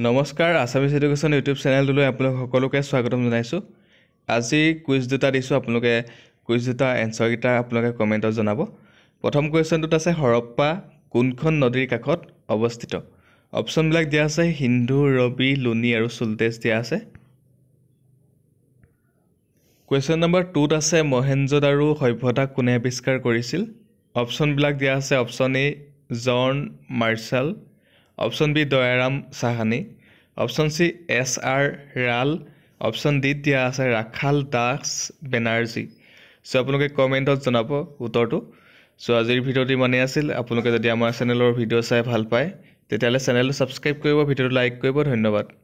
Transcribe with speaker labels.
Speaker 1: নমস্কাৰ Assamese education YouTube চেনেলটোলৈ আপোনালোক সকলোকে স্বাগতম জনাইছোঁ আজি কুইজ দুটা দিছোঁ আপোনালোকে কুইজ দুটা এনচাৰকেইটা আপোনালোকে কমেণ্টত জনাব প্ৰথম কুৱেশ্যনটোত আছে হৰপ্পা কোনখন নদীৰ কাষত অৱস্থিত অপশ্যনবিলাক দিয়া আছে সিন্ধু ৰবি লুনি আৰু চুলতেজ দিয়া আছে কুৱেশ্যন নম্বৰ টুত আছে মহেন্দ্ৰত আৰু সভ্যতাক কোনে আৱিষ্কাৰ কৰিছিল অপশ্যনবিলাক দিয়া আছে option A John Marshall option B Dayaram Sahani option C S R ৰাল অপশ্যন ডিত দিয়া আছে ৰাখাল দাস বেনাৰ্জী চ' আপোনালোকে কমেণ্টত জনাব উত্তৰটো চ' আজিৰ ভিডিঅ'টো ইমানেই আছিল আপোনালোকে যদি আমাৰ চেনেলৰ ভিডিঅ' চাই ভাল পায় তেতিয়াহ'লে চেনেলটো ছাবস্ক্ৰাইব কৰিব ভিডিঅ'টো লাইক কৰিব ধন্যবাদ